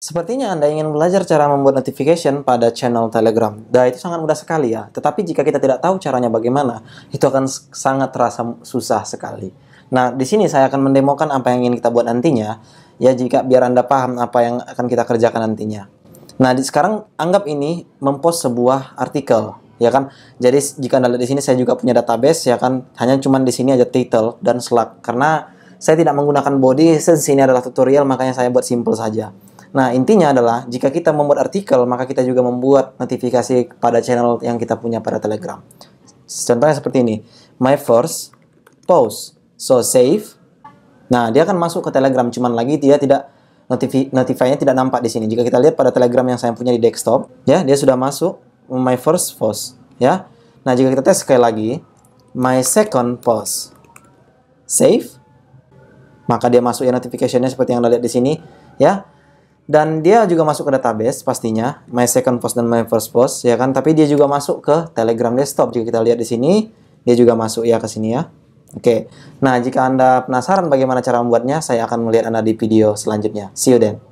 Sepertinya Anda ingin belajar cara membuat notification pada channel Telegram. Dan itu sangat mudah sekali ya. Tetapi jika kita tidak tahu caranya bagaimana, itu akan sangat terasa susah sekali. Nah, di sini saya akan mendemokan apa yang ingin kita buat nantinya, ya jika biar Anda paham apa yang akan kita kerjakan nantinya. Nah, di, sekarang anggap ini mempost sebuah artikel, ya kan? Jadi jika Anda lihat di sini saya juga punya database, ya kan? Hanya cuma di sini aja title dan slug karena saya tidak menggunakan body, di ini adalah tutorial, makanya saya buat simple saja. Nah, intinya adalah jika kita membuat artikel, maka kita juga membuat notifikasi pada channel yang kita punya pada Telegram. Contohnya seperti ini, my first post, so save. Nah, dia akan masuk ke Telegram, cuman lagi dia tidak notifi tidak nampak di sini. Jika kita lihat pada Telegram yang saya punya di desktop, ya, dia sudah masuk my first post, ya. Nah, jika kita tes sekali lagi, my second post, save, maka dia masuk ya notifikasinya seperti yang Anda lihat di sini, ya dan dia juga masuk ke database pastinya my second post dan my first post ya kan tapi dia juga masuk ke Telegram desktop jika kita lihat di sini dia juga masuk ya ke sini ya oke nah jika anda penasaran bagaimana cara membuatnya saya akan melihat anda di video selanjutnya see you then